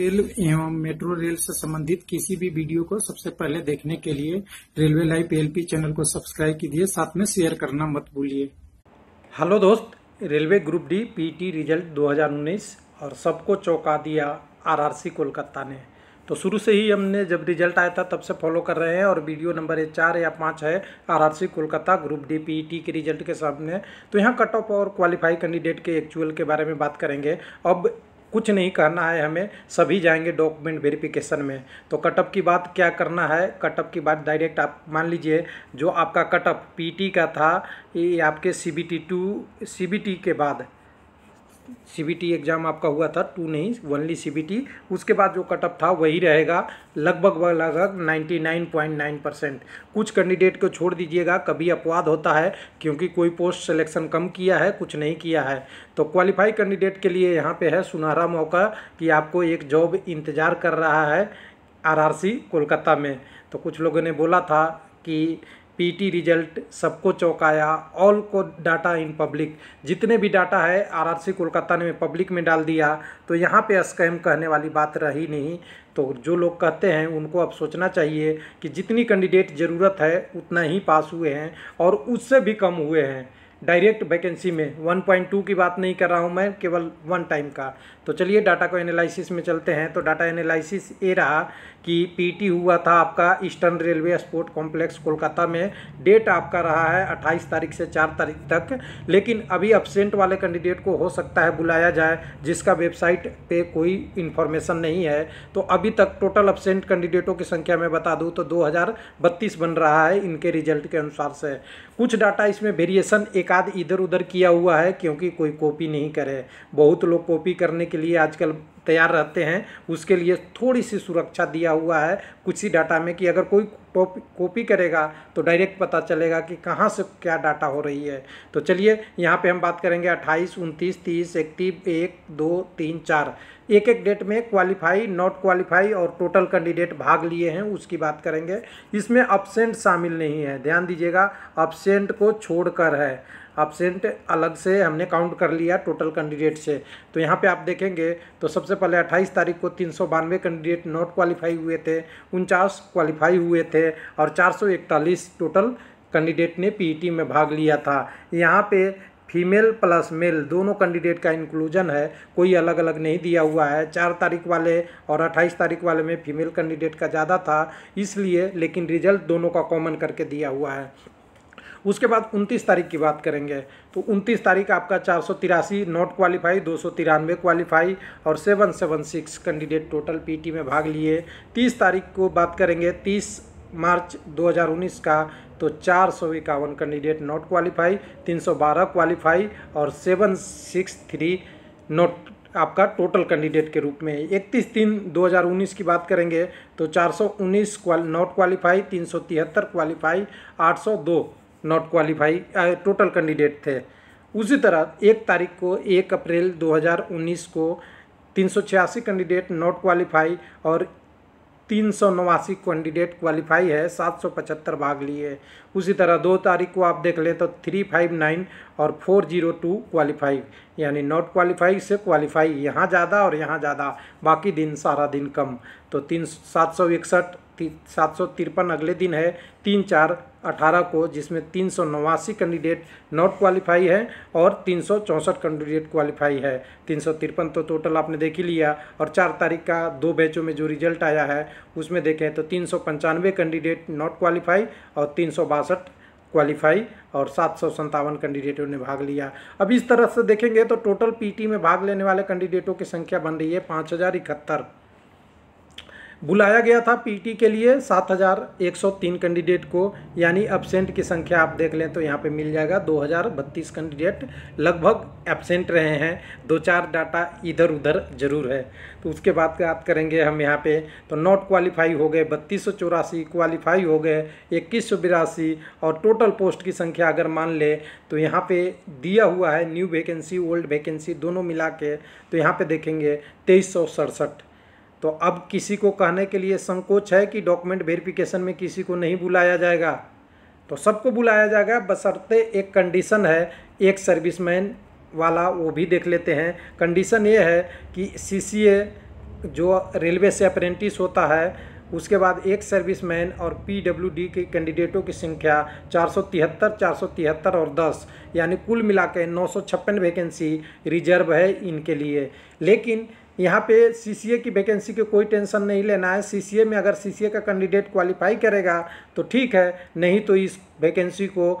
rail एवं metro rail से संबंधित किसी भी वीडियो को सबसे पहले देखने के लिए रेलवे लाइव पीएलपी चैनल को सब्सक्राइब कीजिए साथ में शेयर करना मत भूलिए हेलो दोस्त railway group D PT result 2019 और सबको चौंका दिया आरआरसी कोलकाता ने तो शुरू से ही हमने जब रिजल्ट आया था तब से फॉलो कर रहे हैं और वीडियो नंबर ये चार या पाँच है RRC Kolkata group D PET के रिजल्ट के सामने तो यहाँ कट ऑफ और क्वालिफाई कैंडिडेट के एक्चुअल के बारे में बात करेंगे अब कुछ नहीं करना है हमें सभी जाएंगे डॉक्यूमेंट वेरिफिकेशन में तो कटअप की बात क्या करना है कटअप की बात डायरेक्ट आप मान लीजिए जो आपका कटअप पीटी का था ये आपके सीबीटी टू सीबीटी के बाद सीबीटी एग्ज़ाम आपका हुआ था टू नहीं वनली सीबीटी उसके बाद जो कटअप था वही रहेगा लगभग लगभग 99.9 परसेंट कुछ कैंडिडेट को छोड़ दीजिएगा कभी अपवाद होता है क्योंकि कोई पोस्ट सिलेक्शन कम किया है कुछ नहीं किया है तो क्वालिफाई कैंडिडेट के लिए यहाँ पे है सुनहरा मौका कि आपको एक जॉब इंतज़ार कर रहा है आर कोलकाता में तो कुछ लोगों ने बोला था कि पीटी रिजल्ट सबको चौंकाया ऑल को डाटा इन पब्लिक जितने भी डाटा है आरआरसी कोलकाता ने पब्लिक में डाल दिया तो यहाँ पे स्कैम कहने वाली बात रही नहीं तो जो लोग कहते हैं उनको अब सोचना चाहिए कि जितनी कैंडिडेट ज़रूरत है उतना ही पास हुए हैं और उससे भी कम हुए हैं डायरेक्ट वैकेंसी में 1.2 की बात नहीं कर रहा हूँ मैं केवल वन टाइम का तो चलिए डाटा को एनालिसिस में चलते हैं तो डाटा एनालिसिस ये रहा कि पीटी हुआ था आपका eastern railway sport complex Kolkata में डेट आपका रहा है 28 तारीख से 4 तारीख तक लेकिन अभी अब्सेंट वाले कैंडिडेट को हो सकता है बुलाया जाए जिसका वेबसाइट पे कोई इन्फॉर्मेशन नहीं है तो अभी तक टोटल अब्सेंट कैंडिडेटों की संख्या में बता दूँ तो दो बन रहा है इनके रिजल्ट के अनुसार से कुछ डाटा इसमें वेरिएशन एक आध इधर उधर किया हुआ है क्योंकि कोई कॉपी नहीं करे बहुत लोग कॉपी करने के लिए आजकल तैयार रहते हैं उसके लिए थोड़ी सी सुरक्षा दिया हुआ है कुछ ही डाटा में कि अगर कोई कॉपी करेगा तो डायरेक्ट पता चलेगा कि कहाँ से क्या डाटा हो रही है तो चलिए यहाँ पे हम बात करेंगे 28, 29, 30, एक्टिव एक दो तीन चार एक एक डेट में क्वालिफाई नॉट क्वालिफाई और टोटल कैंडिडेट भाग लिए हैं उसकी बात करेंगे इसमें अपसेंट शामिल नहीं है ध्यान दीजिएगा अपसेंट को छोड़कर है एबसेंट अलग से हमने काउंट कर लिया टोटल कैंडिडेट से तो यहाँ पे आप देखेंगे तो सबसे पहले 28 तारीख को तीन कैंडिडेट नॉट क्वालिफाई हुए थे उनचास क्वालिफाई हुए थे और इकतालीस टोटल कैंडिडेट ने पी e में भाग लिया था यहाँ पे फीमेल प्लस मेल दोनों कैंडिडेट का इंक्लूजन है कोई अलग अलग नहीं दिया हुआ है चार तारीख वाले और अट्ठाईस तारीख वाले में फीमेल कैंडिडेट का ज़्यादा था इसलिए लेकिन रिजल्ट दोनों का कॉमन करके दिया हुआ है उसके बाद उनतीस तारीख की बात करेंगे तो उनतीस तारीख आपका चार सौ तिरासी नॉट क्वालिफाई दो सौ तिरानवे क्वालिफाई और seven seven six candidate total PT में भाग लिए तीस तारीख को बात करेंगे तीस मार्च 2019 का तो चार सौ इक्यावन कैंडिडेट नॉट क्वालिफाई 312 क्वालिफाई और 763 नॉट आपका टोटल कैंडिडेट के रूप में इकतीस तीन 2019 की बात करेंगे तो 419 क्वाल नॉट क्वालिफाई तिहत्तर qualify 802 not qualify total candidate थे उसी तरह एक तारीख को एक अप्रैल 2019 को तीन कैंडिडेट नॉट क्वालिफाई और तीन सौ नवासी कैंडिडेट क्वालिफाई है सात सौ पचहत्तर भाग लिए उसी तरह दो तारीख को आप देख लें तो थ्री फाइव नाइन और फोर जीरो टू क्वालिफाई यानी नॉट क्वालिफाई से क्वालिफाई यहाँ ज़्यादा और यहाँ ज़्यादा बाकी दिन सारा दिन कम तो तीन सात सौ इकसठ सात सौ तिरपन अगले दिन है तीन चार अठारह को जिसमें तीन सौ नवासी कैंडिडेट नॉट क्वालिफाई है और तीन सौ चौंसठ कैंडिडेट क्वालिफाई है तीन सौ तिरपन तो टोटल आपने देख ही लिया और चार तारीख का दो बैचों में जो रिजल्ट आया है उसमें देखें तो तीन सौ पंचानवे कैंडिडेट नॉट क्वालिफाई और तीन सौ बासठ क्वालिफाई और सात सौ संतावन कैंडिडेटों ने भाग लिया अब इस तरह से देखेंगे तो टोटल पीटी में भाग लेने वाले कैंडिडेटों की संख्या बन रही है पाँच हज़ार इकहत्तर बुलाया गया था पीटी के लिए 7,103 कैंडिडेट को यानी एबसेंट की संख्या आप देख लें तो यहाँ पे मिल जाएगा दो कैंडिडेट लगभग एबसेंट रहे हैं दो चार डाटा इधर उधर जरूर है तो उसके बाद बात करेंगे हम यहाँ पे तो नॉट क्वालिफाई हो गए बत्तीस सौ चौरासी क्वालिफाई हो गए इक्कीस सौ बिरासी और टोटल पोस्ट की संख्या अगर मान ले तो यहाँ पे दिया हुआ है न्यू वैकेंसी ओल्ड वैकेंसी दोनों मिला के तो यहाँ पे देखेंगे तेईस सौ सड़सठ तो अब किसी को कहने के लिए संकोच है कि डॉक्यूमेंट वेरिफिकेशन में किसी को नहीं बुलाया जाएगा तो सबको बुलाया जाएगा बशर्ते एक कंडीशन है एक सर्विसमैन वाला वो भी देख लेते हैं कंडीशन ये है कि सी जो रेलवे से अप्रेंटिस होता है उसके बाद एक सर्विसमैन और पीडब्ल्यूडी के कैंडिडेटों की संख्या 473, 473 और 10 यानी कुल मिला के नौ वैकेंसी रिजर्व है इनके लिए लेकिन यहाँ पे सी की वैकेंसी की कोई टेंशन नहीं लेना है सी में अगर सी का कैंडिडेट क्वालिफाई करेगा तो ठीक है नहीं तो इस वैकेंसी को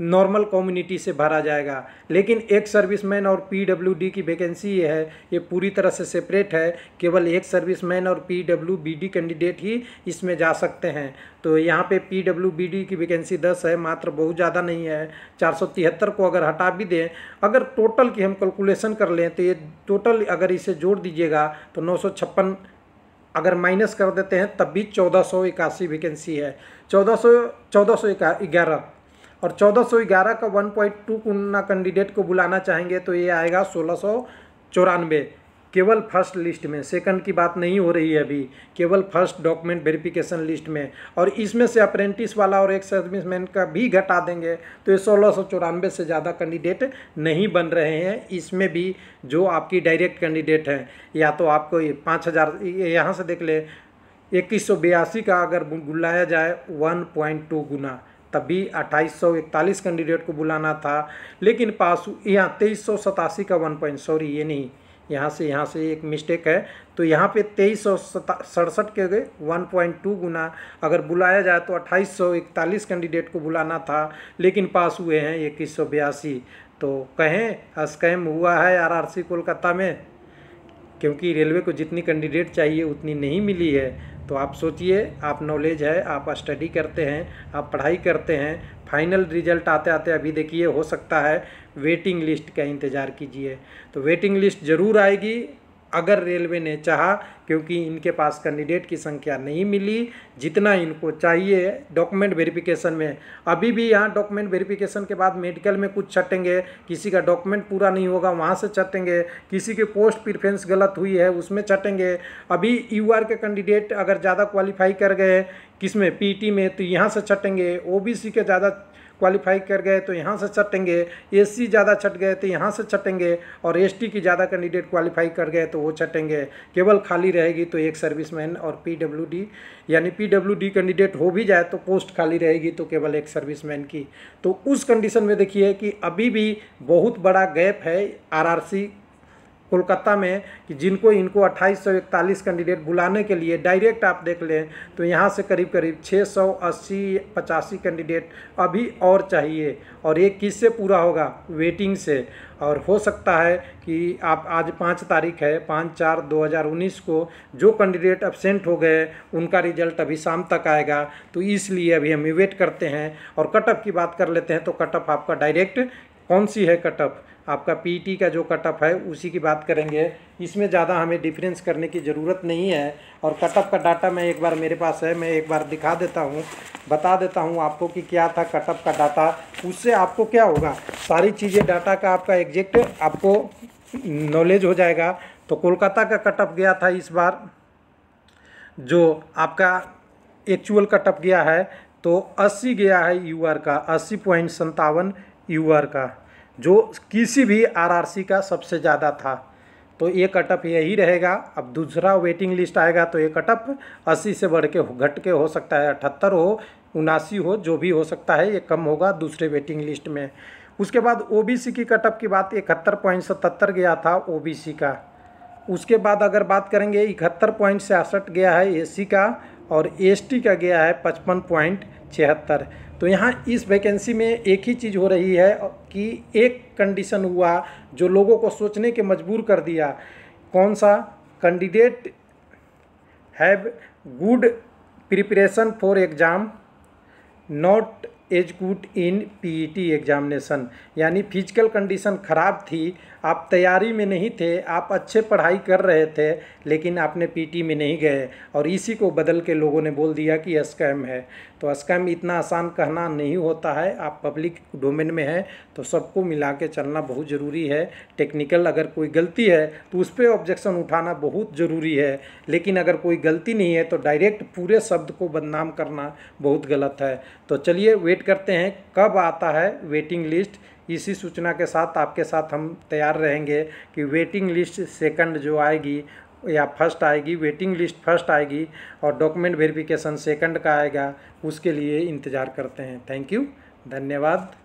नॉर्मल कम्युनिटी से भरा जाएगा लेकिन एक सर्विसमैन और पीडब्ल्यूडी की वैकेंसी ये है ये पूरी तरह से सेपरेट है केवल एक सर्विसमैन और पीडब्ल्यूबीडी कैंडिडेट ही इसमें जा सकते हैं तो यहाँ पे पीडब्ल्यूबीडी की वैकेंसी दस है मात्र बहुत ज़्यादा नहीं है चार को अगर हटा भी दें अगर टोटल की हम कैलकुलेशन कर लें तो ये टोटल अगर इसे जोड़ दीजिएगा तो नौ अगर माइनस कर देते हैं तब भी चौदह सौ इक्यासी वैकेंसी है चौदह सौ चौदह सौ ग्यारह और 1411 का 1.2 गुना कैंडिडेट को बुलाना चाहेंगे तो ये आएगा सोलह केवल फर्स्ट लिस्ट में सेकंड की बात नहीं हो रही है अभी केवल फर्स्ट डॉक्यूमेंट वेरिफिकेशन लिस्ट में और इसमें से अप्रेंटिस वाला और एक सर्विसमैन का भी घटा देंगे तो ये सोलह से ज़्यादा कैंडिडेट नहीं बन रहे हैं इसमें भी जो आपकी डायरेक्ट कैंडिडेट हैं या तो आपको ये पाँच हज़ार यहाँ से देख ले इक्कीस का अगर बुलाया जाए वन गुना तभी 2841 कैंडिडेट को बुलाना था लेकिन पास यहाँ तेईस का वन पॉइंट सॉरी ये नहीं यहाँ से यहाँ से एक मिस्टेक है तो यहाँ पे तेईस सौ सड़सठ के गए वन पॉइंट टू गुना अगर बुलाया जाए तो अट्ठाईस सौ इकतालीस कैंडिडेट को बुलाना था लेकिन पास हुए हैं इक्कीस सौ बयासी तो कहें स्कैम हुआ है आरआरसी कोलकाता में क्योंकि रेलवे को जितनी कैंडिडेट चाहिए उतनी नहीं मिली है तो आप सोचिए आप नॉलेज है आप स्टडी करते हैं आप पढ़ाई करते हैं फाइनल रिजल्ट आते आते अभी देखिए हो सकता है वेटिंग लिस्ट का इंतज़ार कीजिए तो वेटिंग लिस्ट ज़रूर आएगी अगर रेलवे ने चाहा क्योंकि इनके पास कैंडिडेट की संख्या नहीं मिली जितना इनको चाहिए डॉक्यूमेंट वेरिफिकेशन में अभी भी यहाँ डॉक्यूमेंट वेरिफिकेशन के बाद मेडिकल में कुछ छटेंगे किसी का डॉक्यूमेंट पूरा नहीं होगा वहाँ से छटेंगे किसी के पोस्ट प्रिफ्रेंस गलत हुई है उसमें छटेंगे अभी यू के कैंडिडेट अगर ज़्यादा क्वालिफाई कर गए किस में पीटी में तो यहाँ से छटेंगे ओ के ज़्यादा क्वालिफाई कर गए तो यहाँ से छटेंगे एससी ज़्यादा छट गए तो यहाँ से छटेंगे और एसटी की ज़्यादा कैंडिडेट क्वालिफाई कर गए तो वो छटेंगे केवल खाली रहेगी तो एक सर्विसमैन और पीडब्ल्यूडी यानी पीडब्ल्यूडी कैंडिडेट हो भी जाए तो पोस्ट खाली रहेगी तो केवल एक सर्विसमैन की तो उस कंडीशन में देखिए कि अभी भी बहुत बड़ा गैप है आर कोलकाता में कि जिनको इनको अट्ठाईस सौ इकतालीस कैंडिडेट बुलाने के लिए डायरेक्ट आप देख लें तो यहाँ से करीब करीब छः सौ अस्सी पचासी कैंडिडेट अभी और चाहिए और ये किससे पूरा होगा वेटिंग से और हो सकता है कि आप आज पाँच तारीख है पाँच चार दो हज़ार उन्नीस को जो कैंडिडेट एबसेंट हो गए उनका रिजल्ट अभी शाम तक आएगा तो इसलिए अभी हम वेट करते हैं और कटअप की बात कर लेते हैं तो कटअप आपका डायरेक्ट कौन सी है कट ऑफ आपका पीटी e का जो कट ऑफ है उसी की बात करेंगे इसमें ज़्यादा हमें डिफरेंस करने की ज़रूरत नहीं है और कट ऑफ का डाटा मैं एक बार मेरे पास है मैं एक बार दिखा देता हूँ बता देता हूँ आपको कि क्या था कट ऑफ का डाटा उससे आपको क्या होगा सारी चीज़ें डाटा का आपका एग्जैक्ट आपको नॉलेज हो जाएगा तो कोलकाता का कट ऑफ गया था इस बार जो आपका एक्चुअल कट ऑफ गया है तो 80 गया है यूआर का अस्सी पॉइंट संतावन यू का जो किसी भी आरआरसी का सबसे ज़्यादा था तो ये कटअप यही रहेगा अब दूसरा वेटिंग लिस्ट आएगा तो ये कटअप अस्सी से बढ़ के घट के हो सकता है अठहत्तर हो उनासी हो जो भी हो सकता है ये कम होगा दूसरे वेटिंग लिस्ट में उसके बाद ओबीसी की कटअप की बात इकहत्तर पॉइंट सतहत्तर गया था ओबीसी का उसके बाद अगर बात करेंगे इकहत्तर पॉइंट छियासठ गया है एससी का और एसटी का गया है पचपन पॉइंट छिहत्तर तो यहाँ इस वैकेंसी में एक ही चीज़ हो रही है कि एक कंडीशन हुआ जो लोगों को सोचने के मजबूर कर दिया कौन सा candidate have good preparation for exam not as good in PET examination यानी फिजिकल कंडीशन ख़राब थी आप तैयारी में नहीं थे आप अच्छे पढ़ाई कर रहे थे लेकिन आपने पीटी में नहीं गए और इसी को बदल के लोगों ने बोल दिया कि स्कैम है तो स्कैम इतना आसान कहना नहीं होता है आप पब्लिक डोमेन में हैं तो सबको मिला के चलना बहुत ज़रूरी है टेक्निकल अगर कोई गलती है तो उस पर ऑब्जेक्शन उठाना बहुत ज़रूरी है लेकिन अगर कोई गलती नहीं है तो डायरेक्ट पूरे शब्द को बदनाम करना बहुत गलत है तो चलिए वेट करते हैं कब आता है वेटिंग लिस्ट इसी सूचना के साथ आपके साथ हम तैयार रहेंगे कि वेटिंग लिस्ट सेकंड जो आएगी या फर्स्ट आएगी वेटिंग लिस्ट फर्स्ट आएगी और डॉक्यूमेंट वेरिफिकेशन सेकंड का आएगा उसके लिए इंतज़ार करते हैं थैंक यू धन्यवाद